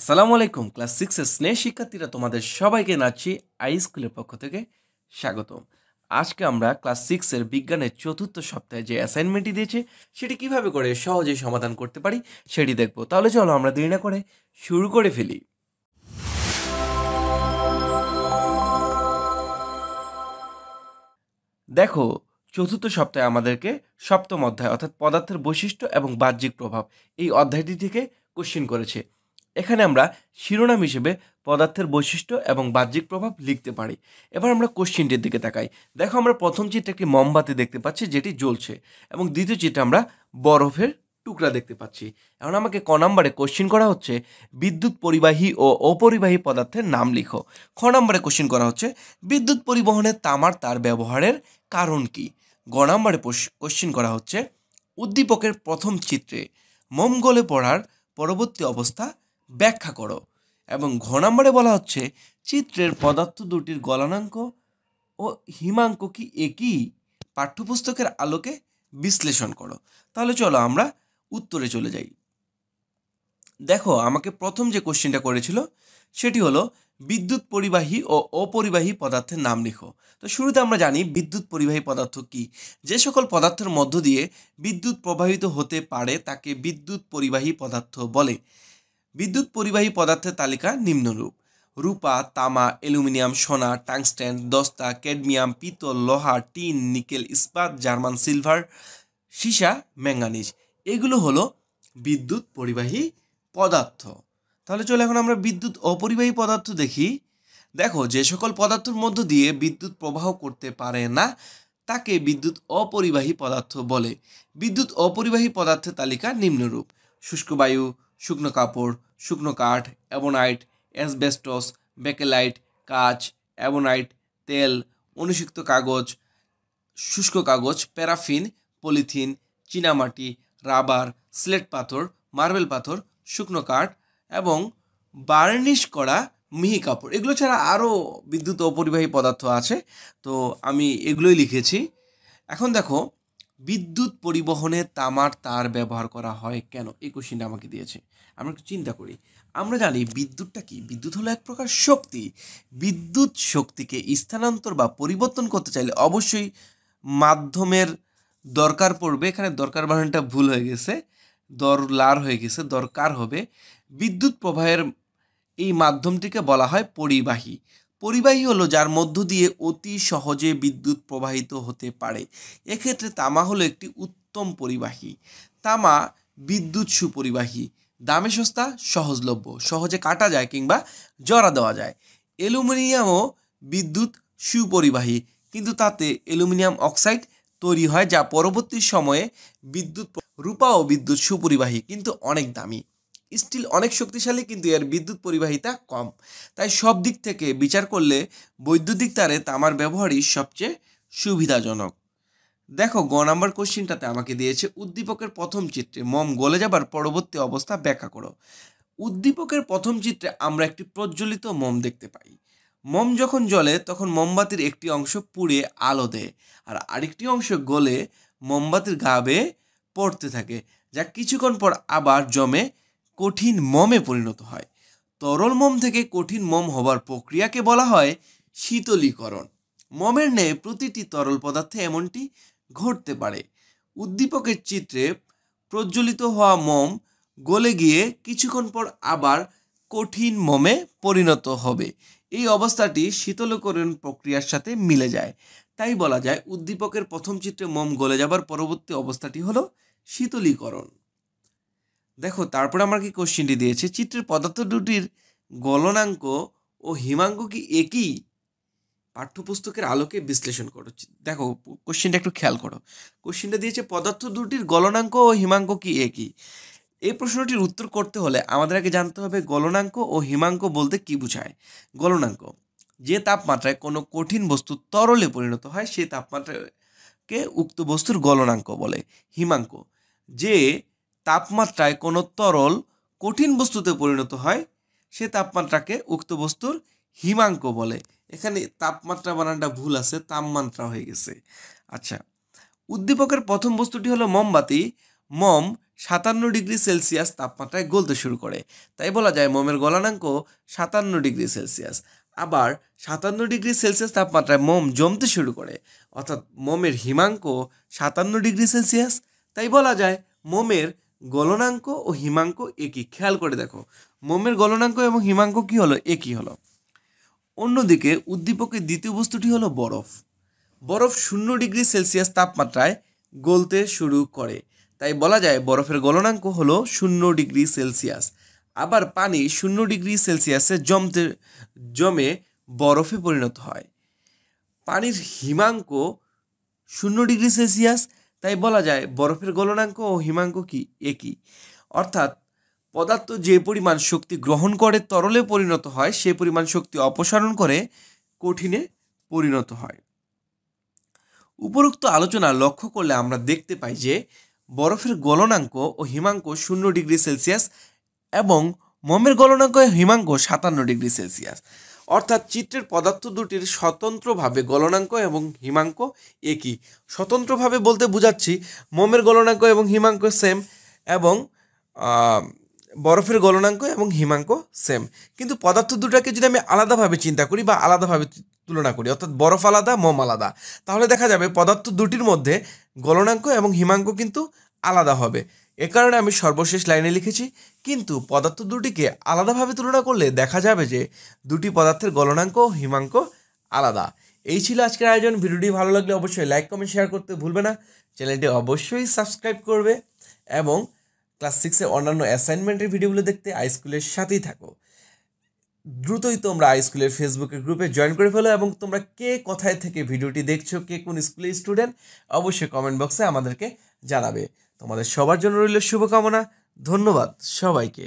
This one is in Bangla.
আসসালামু আলাইকুম ক্লাস সিক্সের স্নেহ শিক্ষার্থীরা তোমাদের সবাইকে নাচছি আই স্কুলের পক্ষ থেকে স্বাগতম আজকে আমরা ক্লাস সিক্সের বিজ্ঞানের চতুর্থ সপ্তাহে যে অ্যাসাইনমেন্টটি দিয়েছে সেটি কিভাবে করে সহজে সমাধান করতে পারি সেটি দেখব তাহলে চলো আমরা দেরি না করে শুরু করে ফেলি দেখো চতুর্থ সপ্তাহে আমাদেরকে সপ্তম অধ্যায় অর্থাৎ পদার্থের বৈশিষ্ট্য এবং বাহ্যিক প্রভাব এই অধ্যায়টি থেকে কোশ্চিন করেছে এখানে আমরা শিরোনাম হিসেবে পদার্থের বৈশিষ্ট্য এবং বাহ্যিক প্রভাব লিখতে পারি এবার আমরা কোশ্চিনটির দিকে তাকাই দেখো আমরা প্রথম চিত্রে একটি মোমবাতি দেখতে পাচ্ছি যেটি জ্বলছে এবং দ্বিতীয় চিত্রে আমরা বরফের টুকরা দেখতে পাচ্ছি এখন আমাকে ক নম্বরে কোশ্চিন করা হচ্ছে বিদ্যুৎ পরিবাহী ও অপরিবাহী পদার্থের নাম লিখো খ নম্বরে কোশ্চিন করা হচ্ছে বিদ্যুৎ পরিবহনে তামার তার ব্যবহারের কারণ কি গ নম্বরে কোশ্চিন করা হচ্ছে উদ্দীপকের প্রথম চিত্রে মোমগলে পড়ার পরবর্তী অবস্থা ব্যাখ্যা করো এবং ঘ নম্বরে বলা হচ্ছে চিত্রের পদার্থ দুটির গলনাঙ্ক ও হিমাঙ্ক কি একই পাঠ্যপুস্তকের আলোকে বিশ্লেষণ করো তাহলে চলো আমরা উত্তরে চলে যাই দেখো আমাকে প্রথম যে কোশ্চেনটা করেছিল সেটি হলো বিদ্যুৎ পরিবাহী ও অপরিবাহী পদার্থের নাম লিখো তো শুরুতে আমরা জানি বিদ্যুৎ পরিবাহী পদার্থ কি যে সকল পদার্থের মধ্য দিয়ে বিদ্যুৎ প্রবাহিত হতে পারে তাকে বিদ্যুৎ পরিবাহী পদার্থ বলে বিদ্যুৎ পরিবাহী পদার্থের তালিকা নিম্নরূপ রূপা তামা অ্যালুমিনিয়াম সোনা টাংস্টেন দস্তা ক্যাডমিয়াম পিতল লোহা টিন নিকেল ইস্পাত জার্মান সিলভার সীসা ম্যাঙ্গানিজ এগুলো হলো বিদ্যুৎ পরিবাহী পদার্থ তাহলে চলো এখন আমরা বিদ্যুৎ অপরিবাহী পদার্থ দেখি দেখো যে সকল পদার্থের মধ্য দিয়ে বিদ্যুৎ প্রবাহ করতে পারে না তাকে বিদ্যুৎ অপরিবাহী পদার্থ বলে বিদ্যুৎ অপরিবাহী পদার্থের তালিকা নিম্নরূপ শুষ্ক বায়ু শুকনো কাপড় শুকনো কাঠ অ্যাবোনাইট অ্যাসবেস্টস বেকেলাইট কাচ অ্যাবোনাইট তেল অনুসিক্ত কাগজ শুষ্ক কাগজ প্যারাফিন পলিথিন চীনামাটি রাবার স্লেট পাথর মার্বেল পাথর শুকনো কাঠ এবং বার্নিশ করা মিহি কাপড় এগুলো ছাড়া আরও বিদ্যুৎ অপরিবাহী পদার্থ আছে তো আমি এগুলোই লিখেছি এখন দেখো বিদ্যুৎ পরিবহনে তামার তার ব্যবহার করা হয় কেন এই কোশ্চিনটা আমাকে দিয়েছে আমরা একটু চিন্তা করি আমরা জানি বিদ্যুৎটা কি বিদ্যুৎ হলো এক প্রকার শক্তি বিদ্যুৎ শক্তিকে স্থানান্তর বা পরিবর্তন করতে চাইলে অবশ্যই মাধ্যমের দরকার পড়বে এখানে দরকার বাহানটা ভুল হয়ে গেছে দর লার হয়ে গেছে দরকার হবে বিদ্যুৎ প্রবাহের এই মাধ্যমটিকে বলা হয় পরিবাহী পরিবাহী হলো যার মধ্য দিয়ে অতি সহজে বিদ্যুৎ প্রবাহিত হতে পারে এক্ষেত্রে তামা হলো একটি উত্তম পরিবাহী তামা বিদ্যুৎ সুপরিবাহী দামে সস্তা সহজলভ্য সহজে কাটা যায় কিংবা জরা দেওয়া যায় অ্যালুমিনিয়ামও বিদ্যুৎ সুপরিবাহী কিন্তু তাতে অ্যালুমিনিয়াম অক্সাইড তৈরি হয় যা পরবর্তী সময়ে বিদ্যুৎ রূপা ও বিদ্যুৎ সুপরিবাহী কিন্তু অনেক দামি স্টিল অনেক শক্তিশালী কিন্তু এর বিদ্যুৎ পরিবাহিতা কম তাই সব দিক থেকে বিচার করলে বৈদ্যুতিক তারে তামার ব্যবহারই সবচেয়ে সুবিধাজনক দেখো গ নাম্বার কোশ্চিনটাতে আমাকে দিয়েছে উদ্দীপকের প্রথম চিত্রে মম গলে যাবার পরবর্তী অবস্থা ব্যাখ্যা করো উদ্দীপকের প্রথম চিত্রে আমরা একটি প্রজ্বলিত মম দেখতে পাই মম যখন জ্বলে তখন মোমবাতির একটি অংশ পুড়ে আলো দেয় আর আরেকটি অংশ গলে মোমবাতির গা বেয়ে পড়তে থাকে যা কিছুক্ষণ পর আবার জমে কঠিন মমে পরিণত হয় তরল মম থেকে কঠিন মম হবার প্রক্রিয়াকে বলা হয় শীতলীকরণ মমের ন্যায় প্রতিটি তরল পদার্থে এমনটি ঘটতে পারে উদ্দীপকের চিত্রে প্রজ্বলিত হওয়া মম গলে গিয়ে কিছুক্ষণ পর আবার কঠিন মমে পরিণত হবে এই অবস্থাটি শীতলকরণ প্রক্রিয়ার সাথে মিলে যায় তাই বলা যায় উদ্দীপকের প্রথম চিত্রে মম গলে যাবার পরবর্তী অবস্থাটি হলো শীতলীকরণ দেখো তারপরে আমার কি কোশ্চেনটি দিয়েছে চিত্রের পদার্থ দুটির গলনাঙ্ক ও হিমাঙ্ক কি একই পাঠ্যপুস্তকের আলোকে বিশ্লেষণ করো দেখো কোশ্চেনটা একটু খেয়াল করো কোশ্চেনটা দিয়েছে পদার্থ দুটির গলনাঙ্ক ও হিমাঙ্ক কি একই এই প্রশ্নটির উত্তর করতে হলে আমাদের আগে জানতে হবে গলনাঙ্ক ও হিমাঙ্ক বলতে কি বোঝায় গলনাঙ্ক যে তাপমাত্রায় কোনো কঠিন বস্তু তরলে পরিণত হয় সেই তাপমাত্রাকে উক্ত বস্তুর গলনাঙ্ক বলে হিমাঙ্ক যে তাপমাত্রায় কোনো তরল কঠিন বস্তুতে পরিণত হয় সে তাপমাত্রাকে উক্ত বস্তুর হিমাঙ্ক বলে এখানে তাপমাত্রা বানানটা ভুল আছে তাপমাত্রা হয়ে গেছে আচ্ছা উদ্দীপকের প্রথম বস্তুটি হলো মোমবাতি মম সাতান্ন ডিগ্রি সেলসিয়াস তাপমাত্রায় গলতে শুরু করে তাই বলা যায় মোমের গলানাঙ্ক সাতান্ন ডিগ্রি সেলসিয়াস আবার সাতান্ন ডিগ্রি সেলসিয়াস তাপমাত্রায় মোম জমতে শুরু করে অর্থাৎ মোমের হিমাঙ্ক সাতান্ন ডিগ্রি সেলসিয়াস তাই বলা যায় মোমের গলনাঙ্ক ও হিমাঙ্ক একই খেয়াল করে দেখো মোমের গলনাঙ্ক এবং হিমাঙ্ক কি হলো একই হলো অন্যদিকে উদ্দীপকের দ্বিতীয় বস্তুটি হলো বরফ বরফ শূন্য ডিগ্রি সেলসিয়াস তাপমাত্রায় গলতে শুরু করে তাই বলা যায় বরফের গলনাঙ্ক হলো শূন্য ডিগ্রি সেলসিয়াস আবার পানি শূন্য ডিগ্রি সেলসিয়াসে জমতে জমে বরফে পরিণত হয় পানির হিমাঙ্ক শূন্য ডিগ্রি সেলসিয়াস তাই বলা যায় বরফের গলনাঙ্ক ও হিমাঙ্ক কি একই অর্থাৎ পদার্থ যে পরিমাণ শক্তি গ্রহণ করে তরলে পরিণত হয় সে পরিমাণ শক্তি অপসারণ করে কঠিনে পরিণত হয় উপরোক্ত আলোচনা লক্ষ্য করলে আমরা দেখতে পাই যে বরফের গলনাঙ্ক ও হিমাঙ্ক শূন্য ডিগ্রি সেলসিয়াস এবং মমের গলনাঙ্ক হিমাঙ্ক সাতান্ন ডিগ্রি সেলসিয়াস অর্থাৎ চিত্রের পদার্থ দুটির স্বতন্ত্রভাবে গলনাঙ্ক এবং হিমাঙ্ক একই স্বতন্ত্রভাবে বলতে বুঝাচ্ছি মোমের গলনাঙ্ক এবং হিমাঙ্ক সেম এবং বরফের গলনাঙ্ক এবং হিমাঙ্ক সেম কিন্তু পদার্থ দুটাকে যদি আমি আলাদাভাবে চিন্তা করি বা আলাদাভাবে তুলনা করি অর্থাৎ বরফ আলাদা মোম আলাদা তাহলে দেখা যাবে পদার্থ দুটির মধ্যে গলনাঙ্ক এবং হিমাঙ্ক কিন্তু আলাদা হবে এ কারণে আমি সর্বশেষ লাইনে লিখেছি কিন্তু পদার্থ দুটিকে আলাদাভাবে তুলনা করলে দেখা যাবে যে দুটি পদার্থের গলনাঙ্ক হিমাঙ্ক আলাদা এই ছিল আজকের আয়োজন ভিডিওটি ভালো লাগলে অবশ্যই লাইক কমেন্ট শেয়ার করতে ভুলবে না চ্যানেলটি অবশ্যই সাবস্ক্রাইব করবে এবং ক্লাস সিক্সের অন্যান্য অ্যাসাইনমেন্টের ভিডিওগুলো দেখতে হাইস্কুলের সাথেই থাকো দ্রুতই তোমরা হাইস্কুলের ফেসবুকের গ্রুপে জয়েন করে ফেলো এবং তোমরা কে কোথায় থেকে ভিডিওটি দেখছো কে কোন স্কুলের স্টুডেন্ট অবশ্যই কমেন্ট বক্সে আমাদেরকে জানাবে তোমাদের সবার জন্য রইল শুভকামনা ধন্যবাদ সবাইকে